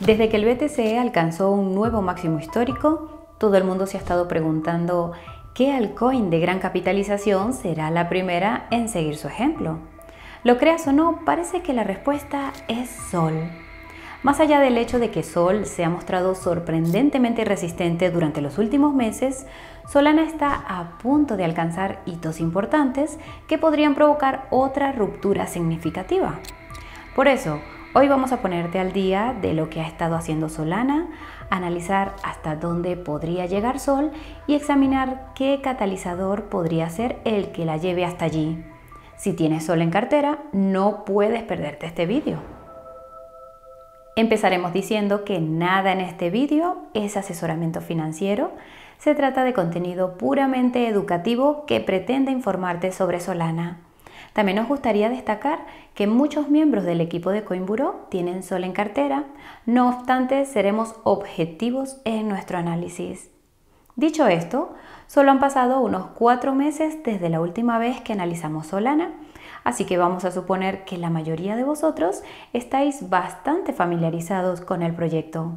Desde que el BTC alcanzó un nuevo máximo histórico, todo el mundo se ha estado preguntando qué altcoin de gran capitalización será la primera en seguir su ejemplo. Lo creas o no, parece que la respuesta es Sol. Más allá del hecho de que Sol se ha mostrado sorprendentemente resistente durante los últimos meses, Solana está a punto de alcanzar hitos importantes que podrían provocar otra ruptura significativa. Por eso, Hoy vamos a ponerte al día de lo que ha estado haciendo Solana, analizar hasta dónde podría llegar Sol y examinar qué catalizador podría ser el que la lleve hasta allí. Si tienes Sol en cartera, no puedes perderte este vídeo. Empezaremos diciendo que nada en este vídeo es asesoramiento financiero, se trata de contenido puramente educativo que pretende informarte sobre Solana. También nos gustaría destacar que muchos miembros del equipo de Coinburó tienen sol en cartera, no obstante seremos objetivos en nuestro análisis. Dicho esto, solo han pasado unos cuatro meses desde la última vez que analizamos Solana, así que vamos a suponer que la mayoría de vosotros estáis bastante familiarizados con el proyecto.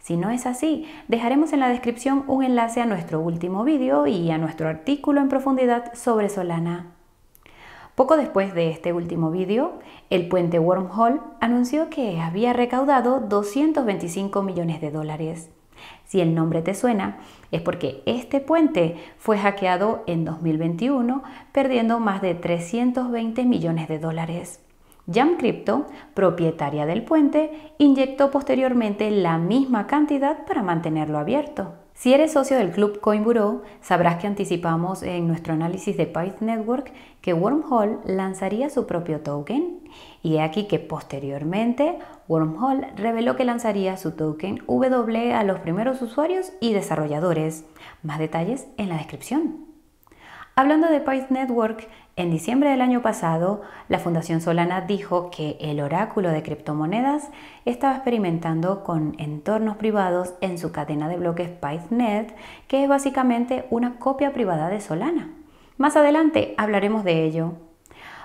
Si no es así, dejaremos en la descripción un enlace a nuestro último vídeo y a nuestro artículo en profundidad sobre Solana. Poco después de este último vídeo, el puente Wormhole anunció que había recaudado 225 millones de dólares. Si el nombre te suena, es porque este puente fue hackeado en 2021, perdiendo más de 320 millones de dólares. Jam Crypto, propietaria del puente, inyectó posteriormente la misma cantidad para mantenerlo abierto. Si eres socio del Club CoinBureau, sabrás que anticipamos en nuestro análisis de Python Network que Wormhole lanzaría su propio token y he aquí que posteriormente Wormhole reveló que lanzaría su token W a los primeros usuarios y desarrolladores. Más detalles en la descripción. Hablando de Python, Network, en diciembre del año pasado, la Fundación Solana dijo que el oráculo de criptomonedas estaba experimentando con entornos privados en su cadena de bloques PyThNet, que es básicamente una copia privada de Solana. Más adelante hablaremos de ello.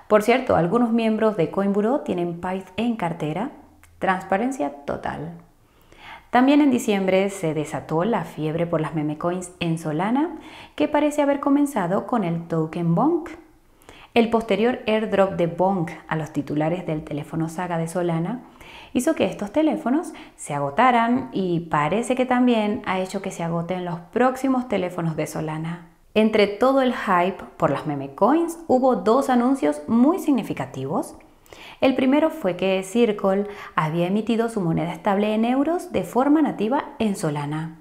Por cierto, algunos miembros de CoinBureau tienen Python en cartera. Transparencia total. También en diciembre se desató la fiebre por las meme coins en Solana, que parece haber comenzado con el token Bonk. El posterior airdrop de Bonk a los titulares del teléfono Saga de Solana hizo que estos teléfonos se agotaran y parece que también ha hecho que se agoten los próximos teléfonos de Solana. Entre todo el hype por las meme coins hubo dos anuncios muy significativos. El primero fue que Circle había emitido su moneda estable en euros de forma nativa en Solana.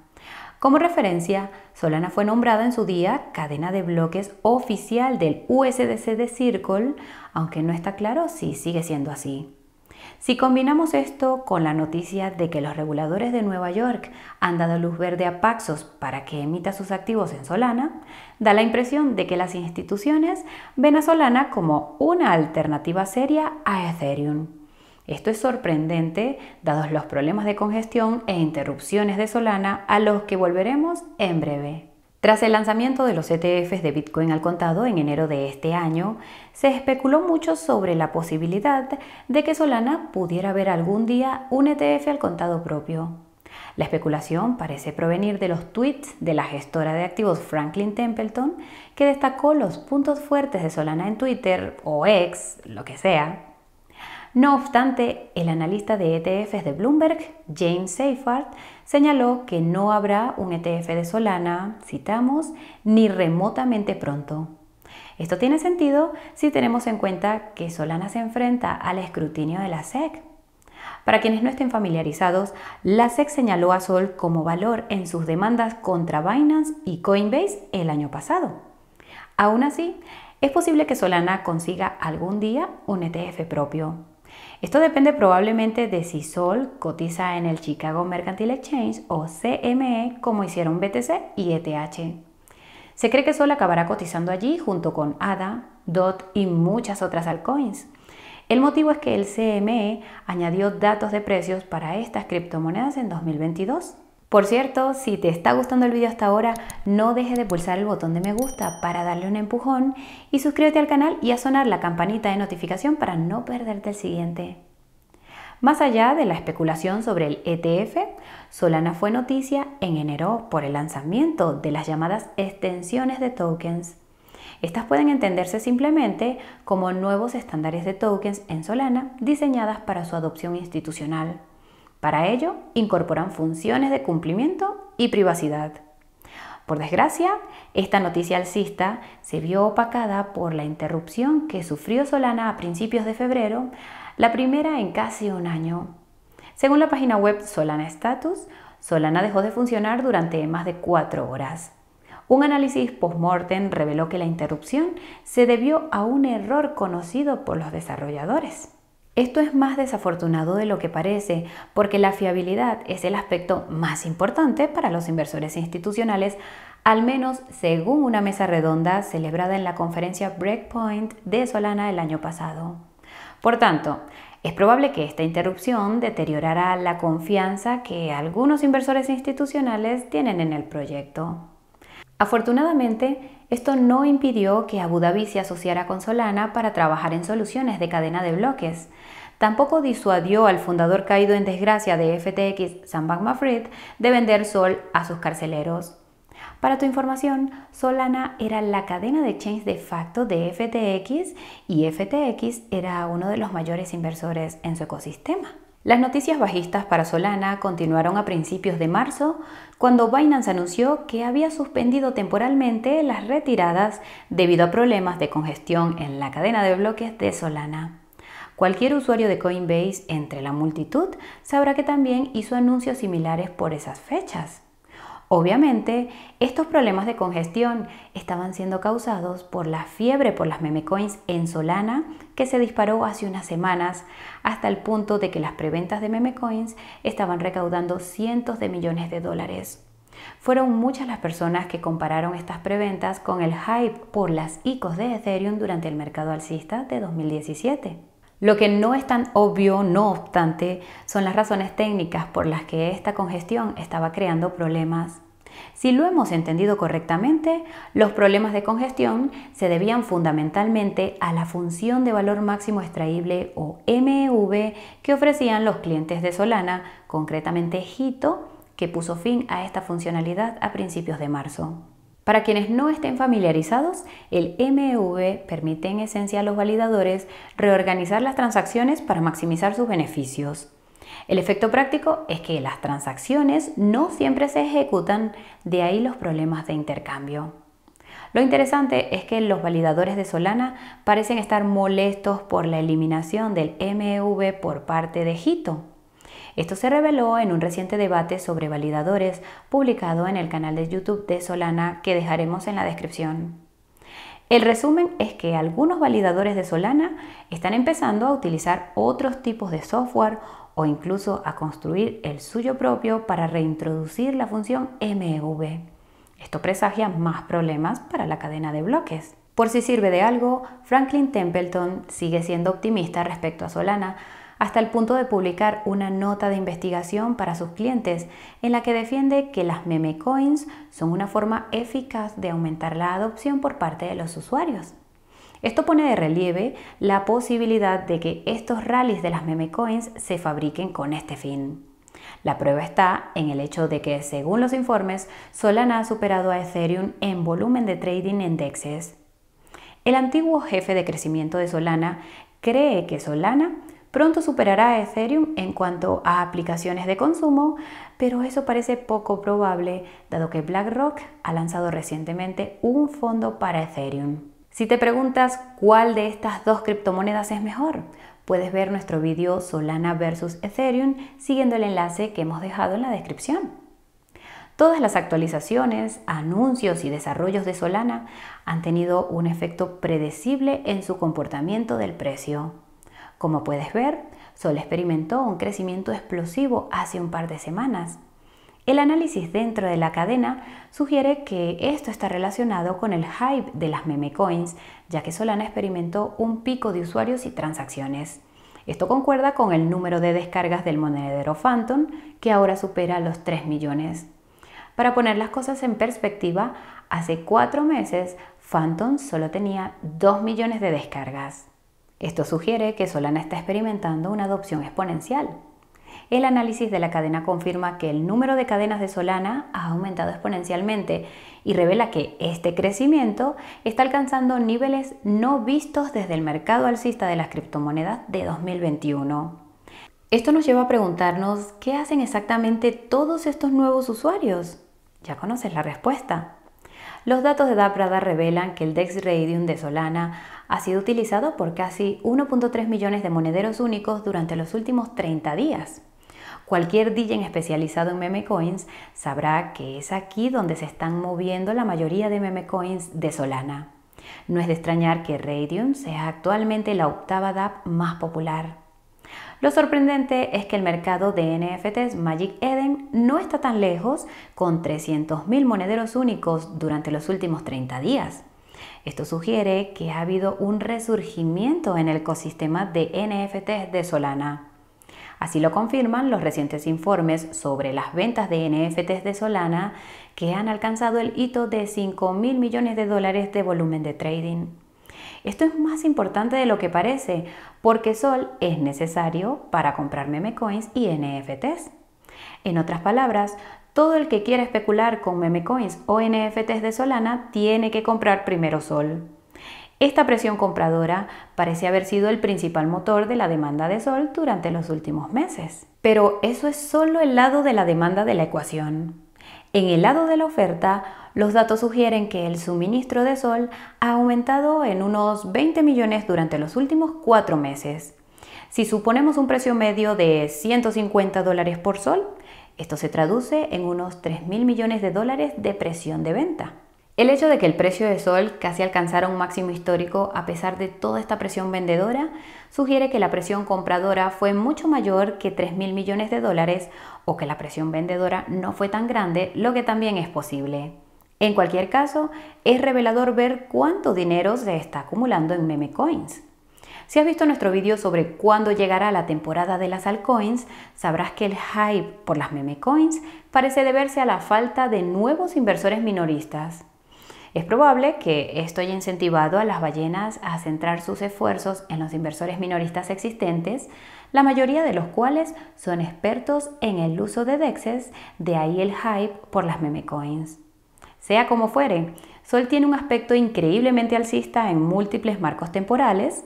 Como referencia, Solana fue nombrada en su día cadena de bloques oficial del USDC de Circle, aunque no está claro si sigue siendo así. Si combinamos esto con la noticia de que los reguladores de Nueva York han dado luz verde a Paxos para que emita sus activos en Solana, da la impresión de que las instituciones ven a Solana como una alternativa seria a Ethereum. Esto es sorprendente dados los problemas de congestión e interrupciones de Solana a los que volveremos en breve. Tras el lanzamiento de los ETFs de Bitcoin al contado en enero de este año, se especuló mucho sobre la posibilidad de que Solana pudiera ver algún día un ETF al contado propio. La especulación parece provenir de los tweets de la gestora de activos Franklin Templeton, que destacó los puntos fuertes de Solana en Twitter o ex, lo que sea, no obstante, el analista de ETFs de Bloomberg, James Seyfarth, señaló que no habrá un ETF de Solana, citamos, ni remotamente pronto. Esto tiene sentido si tenemos en cuenta que Solana se enfrenta al escrutinio de la SEC. Para quienes no estén familiarizados, la SEC señaló a Sol como valor en sus demandas contra Binance y Coinbase el año pasado. Aún así, es posible que Solana consiga algún día un ETF propio. Esto depende probablemente de si Sol cotiza en el Chicago Mercantile Exchange o CME como hicieron BTC y ETH. Se cree que Sol acabará cotizando allí junto con ADA, DOT y muchas otras altcoins. El motivo es que el CME añadió datos de precios para estas criptomonedas en 2022. Por cierto, si te está gustando el video hasta ahora, no dejes de pulsar el botón de me gusta para darle un empujón y suscríbete al canal y a sonar la campanita de notificación para no perderte el siguiente. Más allá de la especulación sobre el ETF, Solana fue noticia en enero por el lanzamiento de las llamadas extensiones de tokens. Estas pueden entenderse simplemente como nuevos estándares de tokens en Solana diseñadas para su adopción institucional. Para ello, incorporan funciones de cumplimiento y privacidad. Por desgracia, esta noticia alcista se vio opacada por la interrupción que sufrió Solana a principios de febrero, la primera en casi un año. Según la página web Solana Status, Solana dejó de funcionar durante más de cuatro horas. Un análisis post-mortem reveló que la interrupción se debió a un error conocido por los desarrolladores. Esto es más desafortunado de lo que parece, porque la fiabilidad es el aspecto más importante para los inversores institucionales, al menos según una mesa redonda celebrada en la conferencia Breakpoint de Solana el año pasado. Por tanto, es probable que esta interrupción deteriorará la confianza que algunos inversores institucionales tienen en el proyecto. Afortunadamente, esto no impidió que Abu Dhabi se asociara con Solana para trabajar en soluciones de cadena de bloques. Tampoco disuadió al fundador caído en desgracia de FTX, Sam Bankman-Fried, de vender Sol a sus carceleros. Para tu información, Solana era la cadena de chains de facto de FTX y FTX era uno de los mayores inversores en su ecosistema. Las noticias bajistas para Solana continuaron a principios de marzo, cuando Binance anunció que había suspendido temporalmente las retiradas debido a problemas de congestión en la cadena de bloques de Solana. Cualquier usuario de Coinbase entre la multitud sabrá que también hizo anuncios similares por esas fechas. Obviamente, estos problemas de congestión estaban siendo causados por la fiebre por las memecoins en Solana que se disparó hace unas semanas hasta el punto de que las preventas de memecoins estaban recaudando cientos de millones de dólares. Fueron muchas las personas que compararon estas preventas con el hype por las ICOs de Ethereum durante el mercado alcista de 2017. Lo que no es tan obvio, no obstante, son las razones técnicas por las que esta congestión estaba creando problemas. Si lo hemos entendido correctamente, los problemas de congestión se debían fundamentalmente a la función de valor máximo extraíble o MEV que ofrecían los clientes de Solana, concretamente Hito, que puso fin a esta funcionalidad a principios de marzo. Para quienes no estén familiarizados, el MEV permite en esencia a los validadores reorganizar las transacciones para maximizar sus beneficios. El efecto práctico es que las transacciones no siempre se ejecutan, de ahí los problemas de intercambio. Lo interesante es que los validadores de Solana parecen estar molestos por la eliminación del MEV por parte de Hito. Esto se reveló en un reciente debate sobre validadores publicado en el canal de YouTube de Solana que dejaremos en la descripción. El resumen es que algunos validadores de Solana están empezando a utilizar otros tipos de software o incluso a construir el suyo propio para reintroducir la función Mv. Esto presagia más problemas para la cadena de bloques. Por si sirve de algo, Franklin Templeton sigue siendo optimista respecto a Solana, hasta el punto de publicar una nota de investigación para sus clientes en la que defiende que las meme coins son una forma eficaz de aumentar la adopción por parte de los usuarios. Esto pone de relieve la posibilidad de que estos rallies de las meme coins se fabriquen con este fin. La prueba está en el hecho de que, según los informes, Solana ha superado a Ethereum en volumen de trading en DEXes. El antiguo jefe de crecimiento de Solana cree que Solana Pronto superará a Ethereum en cuanto a aplicaciones de consumo, pero eso parece poco probable, dado que BlackRock ha lanzado recientemente un fondo para Ethereum. Si te preguntas cuál de estas dos criptomonedas es mejor, puedes ver nuestro vídeo Solana versus Ethereum siguiendo el enlace que hemos dejado en la descripción. Todas las actualizaciones, anuncios y desarrollos de Solana han tenido un efecto predecible en su comportamiento del precio. Como puedes ver, Sol experimentó un crecimiento explosivo hace un par de semanas. El análisis dentro de la cadena sugiere que esto está relacionado con el hype de las meme coins, ya que Solana experimentó un pico de usuarios y transacciones. Esto concuerda con el número de descargas del monedero Phantom, que ahora supera los 3 millones. Para poner las cosas en perspectiva, hace cuatro meses Phantom solo tenía 2 millones de descargas. Esto sugiere que Solana está experimentando una adopción exponencial. El análisis de la cadena confirma que el número de cadenas de Solana ha aumentado exponencialmente y revela que este crecimiento está alcanzando niveles no vistos desde el mercado alcista de las criptomonedas de 2021. Esto nos lleva a preguntarnos qué hacen exactamente todos estos nuevos usuarios. Ya conoces la respuesta. Los datos de DAPRADA revelan que el DEX Radium de Solana ha sido utilizado por casi 1.3 millones de monederos únicos durante los últimos 30 días. Cualquier DJ especializado en meme coins sabrá que es aquí donde se están moviendo la mayoría de meme coins de Solana. No es de extrañar que Radium sea actualmente la octava DApp más popular. Lo sorprendente es que el mercado de NFTs Magic Eden no está tan lejos con 300.000 monederos únicos durante los últimos 30 días. Esto sugiere que ha habido un resurgimiento en el ecosistema de NFTs de Solana. Así lo confirman los recientes informes sobre las ventas de NFTs de Solana que han alcanzado el hito de 5 mil millones de dólares de volumen de trading. Esto es más importante de lo que parece, porque Sol es necesario para comprar meme coins y NFTs. En otras palabras, todo el que quiera especular con memecoins o NFTs de Solana tiene que comprar primero Sol. Esta presión compradora parece haber sido el principal motor de la demanda de Sol durante los últimos meses. Pero eso es solo el lado de la demanda de la ecuación. En el lado de la oferta, los datos sugieren que el suministro de sol ha aumentado en unos 20 millones durante los últimos cuatro meses. Si suponemos un precio medio de 150 dólares por sol, esto se traduce en unos 3.000 millones de dólares de presión de venta. El hecho de que el precio de Sol casi alcanzara un máximo histórico a pesar de toda esta presión vendedora sugiere que la presión compradora fue mucho mayor que 3.000 millones de dólares o que la presión vendedora no fue tan grande, lo que también es posible. En cualquier caso, es revelador ver cuánto dinero se está acumulando en meme coins. Si has visto nuestro video sobre cuándo llegará la temporada de las altcoins, sabrás que el hype por las meme coins parece deberse a la falta de nuevos inversores minoristas. Es probable que esto haya incentivado a las ballenas a centrar sus esfuerzos en los inversores minoristas existentes, la mayoría de los cuales son expertos en el uso de dexes, de ahí el hype por las meme coins. Sea como fuere, Sol tiene un aspecto increíblemente alcista en múltiples marcos temporales,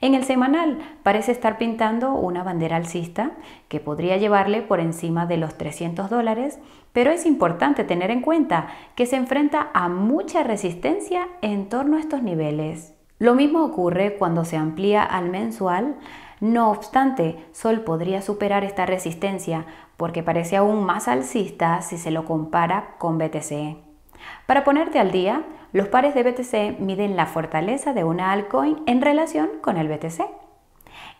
en el semanal parece estar pintando una bandera alcista que podría llevarle por encima de los 300 dólares, pero es importante tener en cuenta que se enfrenta a mucha resistencia en torno a estos niveles. Lo mismo ocurre cuando se amplía al mensual, no obstante, Sol podría superar esta resistencia porque parece aún más alcista si se lo compara con BTC. Para ponerte al día, los pares de BTC miden la fortaleza de una altcoin en relación con el BTC.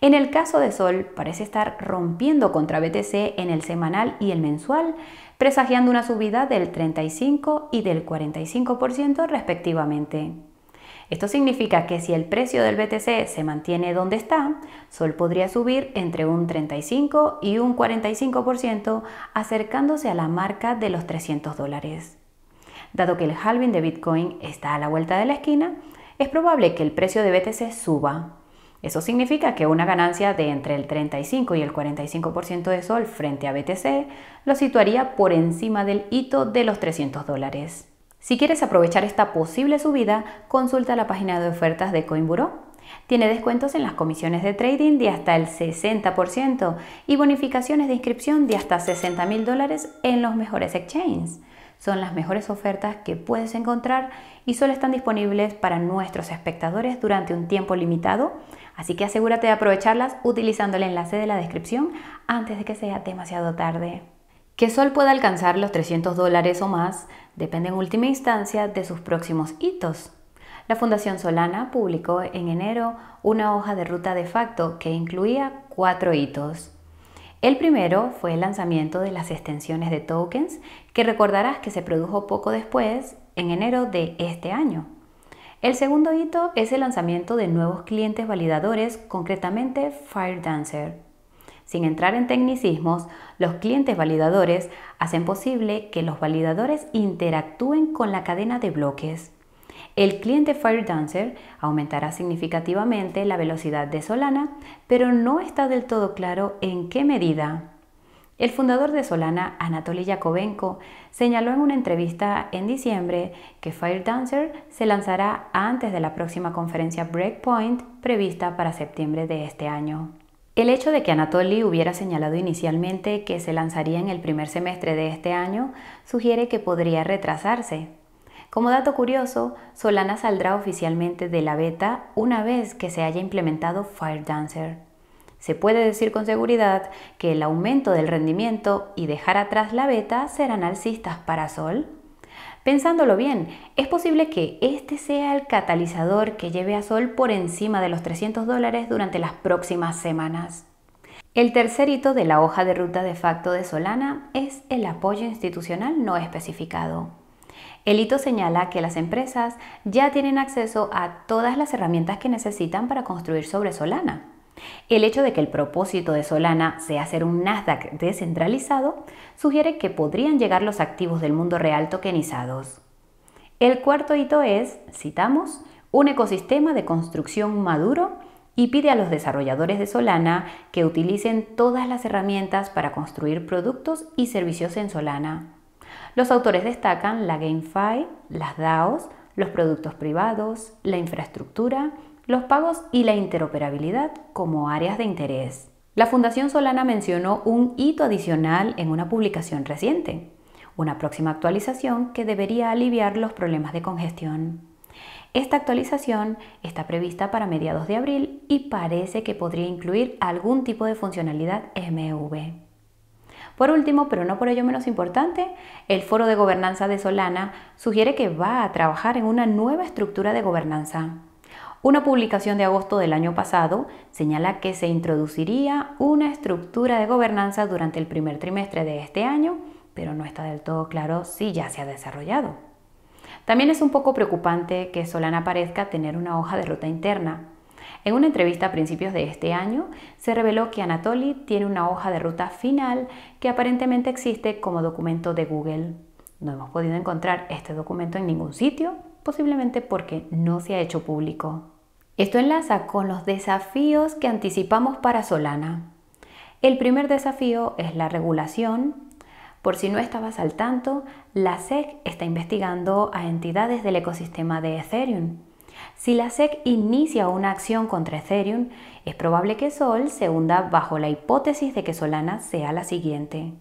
En el caso de Sol, parece estar rompiendo contra BTC en el semanal y el mensual, presagiando una subida del 35 y del 45% respectivamente. Esto significa que si el precio del BTC se mantiene donde está, Sol podría subir entre un 35 y un 45%, acercándose a la marca de los 300 dólares. Dado que el halving de Bitcoin está a la vuelta de la esquina, es probable que el precio de BTC suba. Eso significa que una ganancia de entre el 35 y el 45% de Sol frente a BTC lo situaría por encima del hito de los 300 dólares. Si quieres aprovechar esta posible subida, consulta la página de ofertas de CoinBuró. Tiene descuentos en las comisiones de trading de hasta el 60% y bonificaciones de inscripción de hasta 60 mil dólares en los mejores exchanges. Son las mejores ofertas que puedes encontrar y solo están disponibles para nuestros espectadores durante un tiempo limitado, así que asegúrate de aprovecharlas utilizando el enlace de la descripción antes de que sea demasiado tarde. Que Sol pueda alcanzar los 300 dólares o más depende en última instancia de sus próximos hitos. La Fundación Solana publicó en enero una hoja de ruta de facto que incluía cuatro hitos. El primero fue el lanzamiento de las extensiones de tokens, que recordarás que se produjo poco después, en enero de este año. El segundo hito es el lanzamiento de nuevos clientes validadores, concretamente FireDancer. Sin entrar en tecnicismos, los clientes validadores hacen posible que los validadores interactúen con la cadena de bloques. El cliente FireDancer aumentará significativamente la velocidad de Solana, pero no está del todo claro en qué medida. El fundador de Solana, Anatoly Yakovenko, señaló en una entrevista en diciembre que FireDancer se lanzará antes de la próxima conferencia Breakpoint prevista para septiembre de este año. El hecho de que Anatoly hubiera señalado inicialmente que se lanzaría en el primer semestre de este año sugiere que podría retrasarse, como dato curioso, Solana saldrá oficialmente de la beta una vez que se haya implementado FireDancer. Se puede decir con seguridad que el aumento del rendimiento y dejar atrás la beta serán alcistas para Sol. Pensándolo bien, es posible que este sea el catalizador que lleve a Sol por encima de los 300 dólares durante las próximas semanas. El tercer hito de la hoja de ruta de facto de Solana es el apoyo institucional no especificado. El hito señala que las empresas ya tienen acceso a todas las herramientas que necesitan para construir sobre Solana. El hecho de que el propósito de Solana sea ser un Nasdaq descentralizado sugiere que podrían llegar los activos del mundo real tokenizados. El cuarto hito es, citamos, un ecosistema de construcción maduro y pide a los desarrolladores de Solana que utilicen todas las herramientas para construir productos y servicios en Solana. Los autores destacan la GameFi, las DAOs, los productos privados, la infraestructura, los pagos y la interoperabilidad como áreas de interés. La Fundación Solana mencionó un hito adicional en una publicación reciente, una próxima actualización que debería aliviar los problemas de congestión. Esta actualización está prevista para mediados de abril y parece que podría incluir algún tipo de funcionalidad MV. Por último, pero no por ello menos importante, el Foro de Gobernanza de Solana sugiere que va a trabajar en una nueva estructura de gobernanza. Una publicación de agosto del año pasado señala que se introduciría una estructura de gobernanza durante el primer trimestre de este año, pero no está del todo claro si ya se ha desarrollado. También es un poco preocupante que Solana parezca tener una hoja de ruta interna, en una entrevista a principios de este año, se reveló que Anatoly tiene una hoja de ruta final que aparentemente existe como documento de Google. No hemos podido encontrar este documento en ningún sitio, posiblemente porque no se ha hecho público. Esto enlaza con los desafíos que anticipamos para Solana. El primer desafío es la regulación. Por si no estabas al tanto, la SEC está investigando a entidades del ecosistema de Ethereum si la SEC inicia una acción contra Ethereum, es probable que Sol se hunda bajo la hipótesis de que Solana sea la siguiente.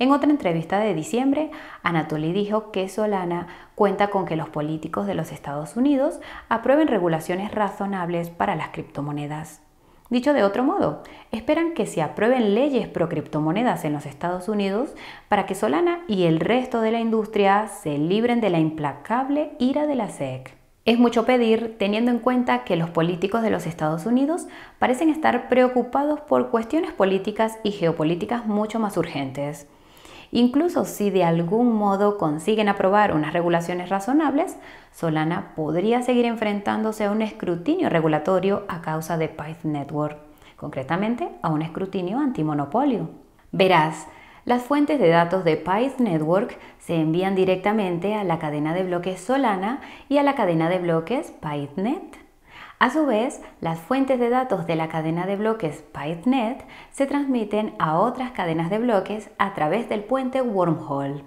En otra entrevista de diciembre, Anatoly dijo que Solana cuenta con que los políticos de los Estados Unidos aprueben regulaciones razonables para las criptomonedas. Dicho de otro modo, esperan que se aprueben leyes pro criptomonedas en los Estados Unidos para que Solana y el resto de la industria se libren de la implacable ira de la SEC. Es mucho pedir teniendo en cuenta que los políticos de los Estados Unidos parecen estar preocupados por cuestiones políticas y geopolíticas mucho más urgentes. Incluso si de algún modo consiguen aprobar unas regulaciones razonables, Solana podría seguir enfrentándose a un escrutinio regulatorio a causa de Pyth Network, concretamente a un escrutinio antimonopolio. Verás, las fuentes de datos de Python Network se envían directamente a la cadena de bloques Solana y a la cadena de bloques Pythonet. A su vez, las fuentes de datos de la cadena de bloques Pythonet se transmiten a otras cadenas de bloques a través del puente Wormhole.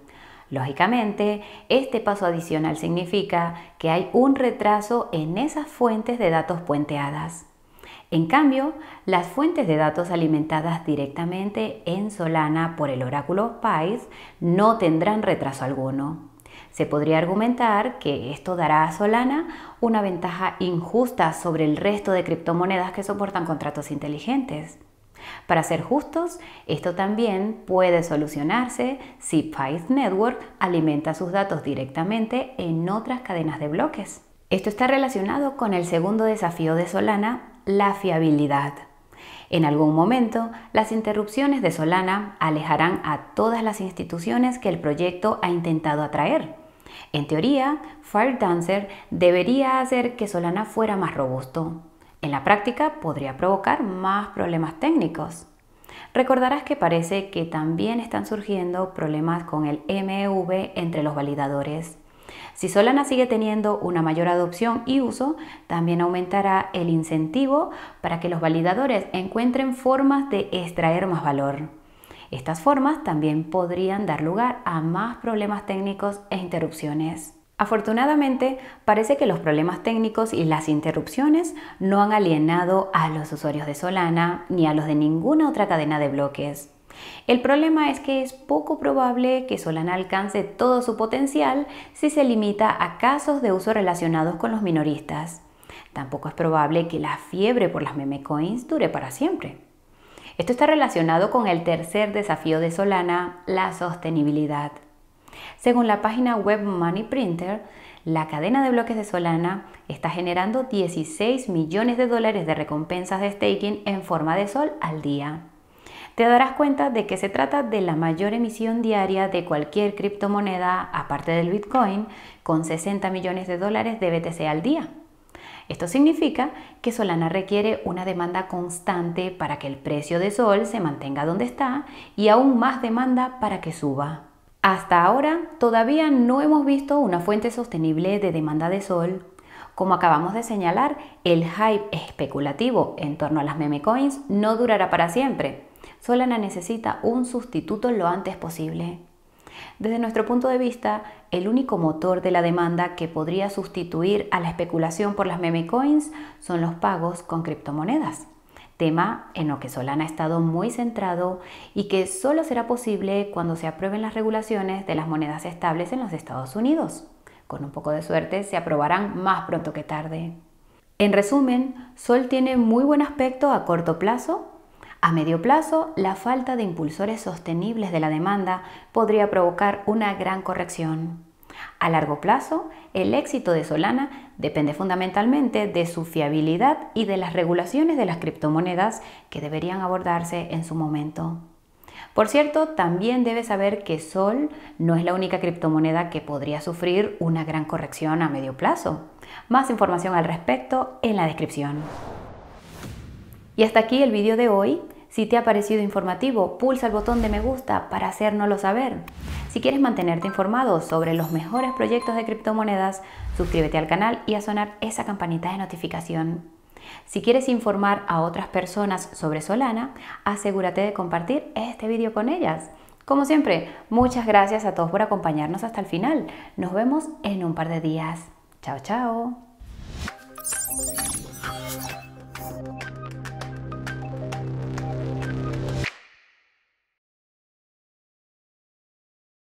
Lógicamente, este paso adicional significa que hay un retraso en esas fuentes de datos puenteadas. En cambio, las fuentes de datos alimentadas directamente en Solana por el oráculo PAIS no tendrán retraso alguno. Se podría argumentar que esto dará a Solana una ventaja injusta sobre el resto de criptomonedas que soportan contratos inteligentes. Para ser justos, esto también puede solucionarse si Pyth Network alimenta sus datos directamente en otras cadenas de bloques. Esto está relacionado con el segundo desafío de Solana la fiabilidad. En algún momento, las interrupciones de Solana alejarán a todas las instituciones que el proyecto ha intentado atraer. En teoría, FireDancer debería hacer que Solana fuera más robusto. En la práctica, podría provocar más problemas técnicos. Recordarás que parece que también están surgiendo problemas con el MEV entre los validadores. Si Solana sigue teniendo una mayor adopción y uso, también aumentará el incentivo para que los validadores encuentren formas de extraer más valor. Estas formas también podrían dar lugar a más problemas técnicos e interrupciones. Afortunadamente, parece que los problemas técnicos y las interrupciones no han alienado a los usuarios de Solana ni a los de ninguna otra cadena de bloques. El problema es que es poco probable que Solana alcance todo su potencial si se limita a casos de uso relacionados con los minoristas. Tampoco es probable que la fiebre por las meme coins dure para siempre. Esto está relacionado con el tercer desafío de Solana, la sostenibilidad. Según la página web Money Printer, la cadena de bloques de Solana está generando 16 millones de dólares de recompensas de staking en forma de sol al día te darás cuenta de que se trata de la mayor emisión diaria de cualquier criptomoneda, aparte del Bitcoin, con 60 millones de dólares de BTC al día. Esto significa que Solana requiere una demanda constante para que el precio de Sol se mantenga donde está y aún más demanda para que suba. Hasta ahora todavía no hemos visto una fuente sostenible de demanda de Sol. Como acabamos de señalar, el hype especulativo en torno a las meme coins no durará para siempre. Solana necesita un sustituto lo antes posible. Desde nuestro punto de vista, el único motor de la demanda que podría sustituir a la especulación por las meme coins son los pagos con criptomonedas, tema en lo que Solana ha estado muy centrado y que solo será posible cuando se aprueben las regulaciones de las monedas estables en los Estados Unidos. Con un poco de suerte se aprobarán más pronto que tarde. En resumen, Sol tiene muy buen aspecto a corto plazo a medio plazo, la falta de impulsores sostenibles de la demanda podría provocar una gran corrección. A largo plazo, el éxito de Solana depende fundamentalmente de su fiabilidad y de las regulaciones de las criptomonedas que deberían abordarse en su momento. Por cierto, también debes saber que Sol no es la única criptomoneda que podría sufrir una gran corrección a medio plazo. Más información al respecto en la descripción. Y hasta aquí el vídeo de hoy. Si te ha parecido informativo, pulsa el botón de me gusta para hacérnoslo saber. Si quieres mantenerte informado sobre los mejores proyectos de criptomonedas, suscríbete al canal y a sonar esa campanita de notificación. Si quieres informar a otras personas sobre Solana, asegúrate de compartir este vídeo con ellas. Como siempre, muchas gracias a todos por acompañarnos hasta el final. Nos vemos en un par de días. Chao, chao.